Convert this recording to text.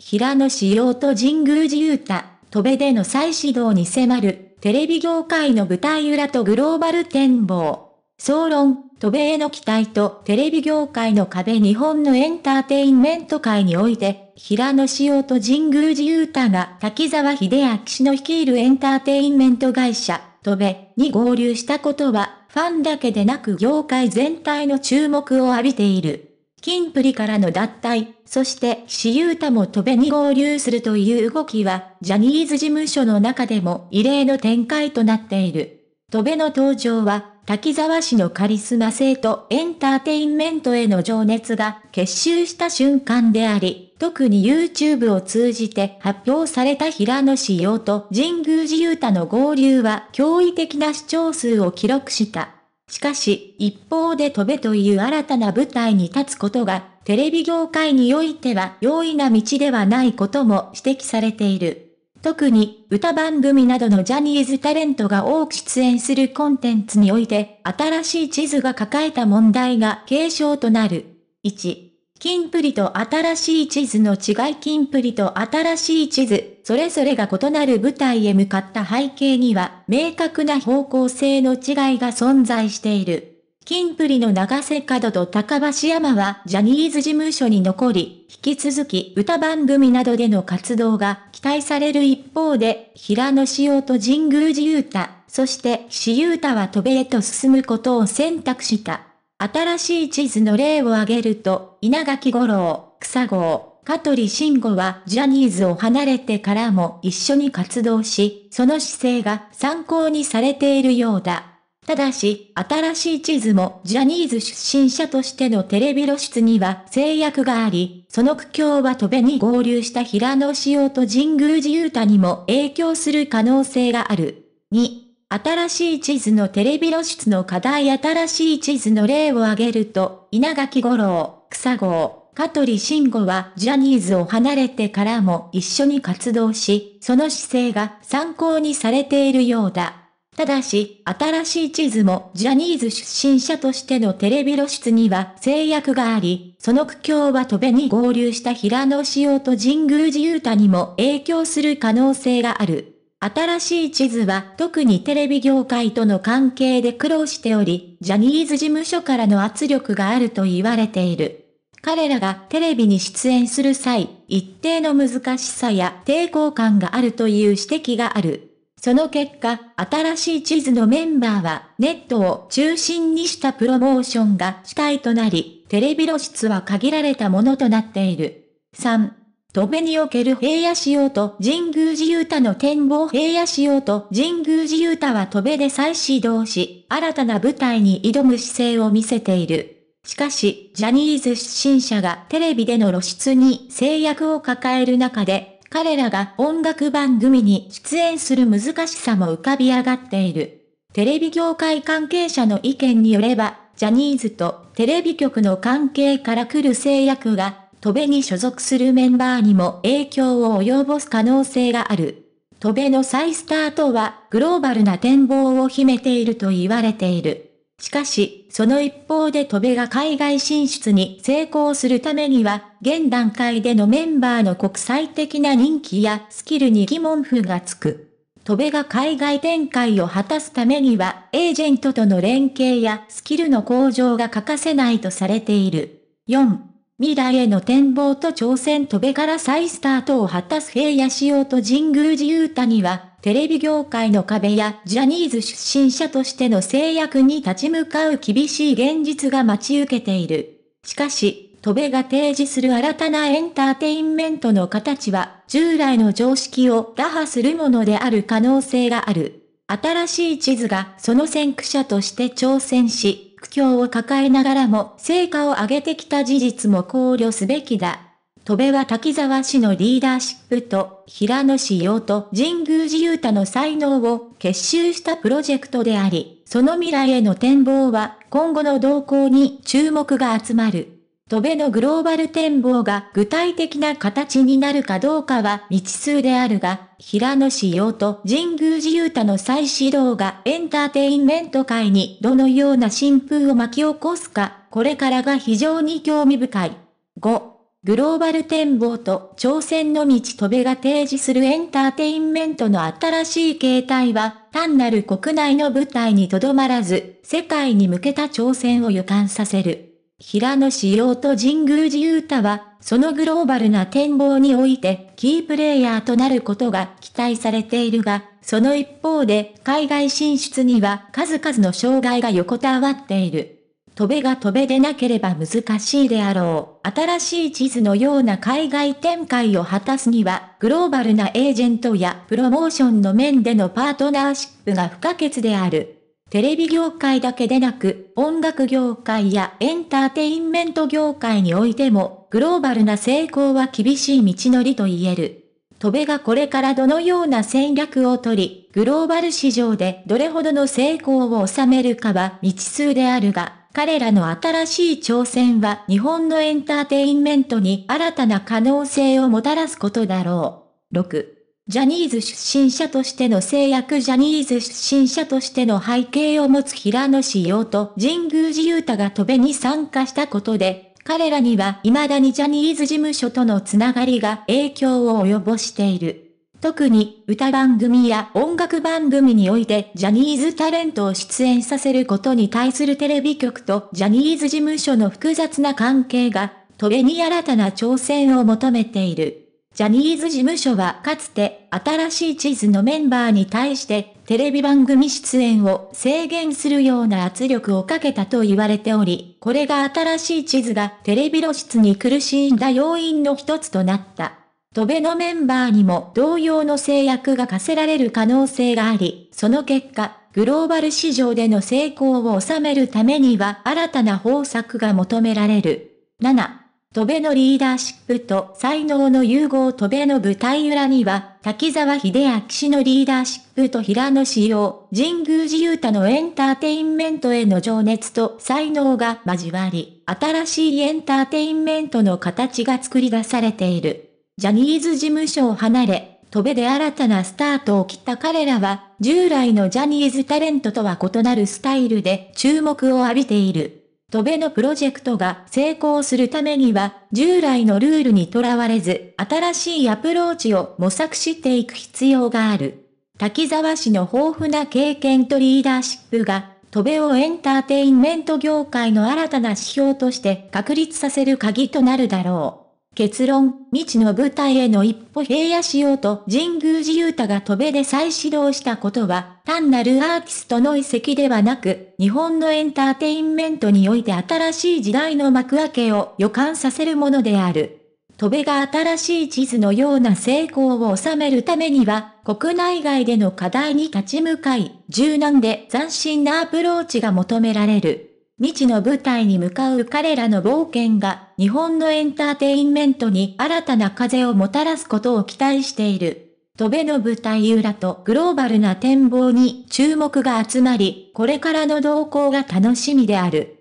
平野紫耀と神宮寺勇太、戸部での再始動に迫る、テレビ業界の舞台裏とグローバル展望。総論、渡部への期待とテレビ業界の壁日本のエンターテインメント界において、平野紫耀と神宮寺勇太が滝沢秀明氏の率いるエンターテインメント会社、渡部に合流したことは、ファンだけでなく業界全体の注目を浴びている。金プリからの脱退、そして岸優太も戸べに合流するという動きは、ジャニーズ事務所の中でも異例の展開となっている。戸べの登場は、滝沢氏のカリスマ性とエンターテインメントへの情熱が結集した瞬間であり、特に YouTube を通じて発表された平野仕様と神宮寺勇太の合流は驚異的な視聴数を記録した。しかし、一方で飛べという新たな舞台に立つことが、テレビ業界においては容易な道ではないことも指摘されている。特に、歌番組などのジャニーズタレントが多く出演するコンテンツにおいて、新しい地図が抱えた問題が継承となる。1、キンプリと新しい地図の違いキンプリと新しい地図。それぞれが異なる舞台へ向かった背景には、明確な方向性の違いが存在している。金プリの長瀬角と高橋山はジャニーズ事務所に残り、引き続き歌番組などでの活動が期待される一方で、平野紫耀と神宮寺勇太、そして岸優太は渡米へと進むことを選択した。新しい地図の例を挙げると、稲垣五郎、草郷、香取慎吾はジャニーズを離れてからも一緒に活動し、その姿勢が参考にされているようだ。ただし、新しい地図もジャニーズ出身者としてのテレビ露出には制約があり、その苦境は戸部に合流した平野仕様と神宮寺勇太にも影響する可能性がある。2、新しい地図のテレビ露出の課題新しい地図の例を挙げると、稲垣五郎、草号、香取慎吾はジャニーズを離れてからも一緒に活動し、その姿勢が参考にされているようだ。ただし、新しい地図もジャニーズ出身者としてのテレビ露出には制約があり、その苦境は戸部に合流した平野仕様と神宮寺勇太にも影響する可能性がある。新しい地図は特にテレビ業界との関係で苦労しており、ジャニーズ事務所からの圧力があると言われている。彼らがテレビに出演する際、一定の難しさや抵抗感があるという指摘がある。その結果、新しい地図のメンバーは、ネットを中心にしたプロモーションが主体となり、テレビ露出は限られたものとなっている。3、戸辺における平野仕様と神宮寺太の展望平野仕様と神宮寺太は戸辺で再始動し、新たな舞台に挑む姿勢を見せている。しかし、ジャニーズ出身者がテレビでの露出に制約を抱える中で、彼らが音楽番組に出演する難しさも浮かび上がっている。テレビ業界関係者の意見によれば、ジャニーズとテレビ局の関係から来る制約が、戸部に所属するメンバーにも影響を及ぼす可能性がある。戸部の再スタートは、グローバルな展望を秘めていると言われている。しかし、その一方で戸部が海外進出に成功するためには、現段階でのメンバーの国際的な人気やスキルに疑問符がつく。戸部が海外展開を果たすためには、エージェントとの連携やスキルの向上が欠かせないとされている。4. 未来への展望と挑戦戸部から再スタートを果たす平野仕様と神宮寺雄太には、テレビ業界の壁やジャニーズ出身者としての制約に立ち向かう厳しい現実が待ち受けている。しかし、戸部が提示する新たなエンターテインメントの形は、従来の常識を打破するものである可能性がある。新しい地図がその先駆者として挑戦し、苦境を抱えながらも成果を上げてきた事実も考慮すべきだ。戸部は滝沢氏のリーダーシップと、平野志陽と神宮寺勇太の才能を結集したプロジェクトであり、その未来への展望は、今後の動向に注目が集まる。戸部のグローバル展望が具体的な形になるかどうかは未知数であるが、平野志陽と神宮寺勇太の再始動がエンターテインメント界にどのような新風を巻き起こすか、これからが非常に興味深い。5グローバル展望と挑戦の道戸部が提示するエンターテインメントの新しい形態は、単なる国内の舞台にとどまらず、世界に向けた挑戦を予感させる。平野志陽と神宮寺勇太は、そのグローバルな展望において、キープレイヤーとなることが期待されているが、その一方で、海外進出には数々の障害が横たわっている。飛べが飛べでなければ難しいであろう。新しい地図のような海外展開を果たすには、グローバルなエージェントやプロモーションの面でのパートナーシップが不可欠である。テレビ業界だけでなく、音楽業界やエンターテインメント業界においても、グローバルな成功は厳しい道のりと言える。戸部がこれからどのような戦略をとり、グローバル市場でどれほどの成功を収めるかは未知数であるが、彼らの新しい挑戦は日本のエンターテインメントに新たな可能性をもたらすことだろう。6. ジャニーズ出身者としての制約ジャニーズ出身者としての背景を持つ平野志陽と神宮寺勇太が飛べに参加したことで、彼らには未だにジャニーズ事務所とのつながりが影響を及ぼしている。特に歌番組や音楽番組においてジャニーズタレントを出演させることに対するテレビ局とジャニーズ事務所の複雑な関係が、トベに新たな挑戦を求めている。ジャニーズ事務所はかつて新しい地図のメンバーに対してテレビ番組出演を制限するような圧力をかけたと言われており、これが新しい地図がテレビ露出に苦しんだ要因の一つとなった。戸部のメンバーにも同様の制約が課せられる可能性があり、その結果、グローバル市場での成功を収めるためには新たな方策が求められる。7、戸部のリーダーシップと才能の融合戸部の舞台裏には、滝沢秀明氏のリーダーシップと平野志陽、神宮寺雄太のエンターテインメントへの情熱と才能が交わり、新しいエンターテインメントの形が作り出されている。ジャニーズ事務所を離れ、戸部で新たなスタートを切った彼らは、従来のジャニーズタレントとは異なるスタイルで注目を浴びている。戸部のプロジェクトが成功するためには、従来のルールにとらわれず、新しいアプローチを模索していく必要がある。滝沢氏の豊富な経験とリーダーシップが、戸部をエンターテインメント業界の新たな指標として確立させる鍵となるだろう。結論、未知の舞台への一歩平野しようと神宮寺勇太が戸辺で再始動したことは、単なるアーティストの遺跡ではなく、日本のエンターテインメントにおいて新しい時代の幕開けを予感させるものである。戸べが新しい地図のような成功を収めるためには、国内外での課題に立ち向かい、柔軟で斬新なアプローチが求められる。未知の舞台に向かう彼らの冒険が日本のエンターテインメントに新たな風をもたらすことを期待している。戸辺の舞台裏とグローバルな展望に注目が集まり、これからの動向が楽しみである。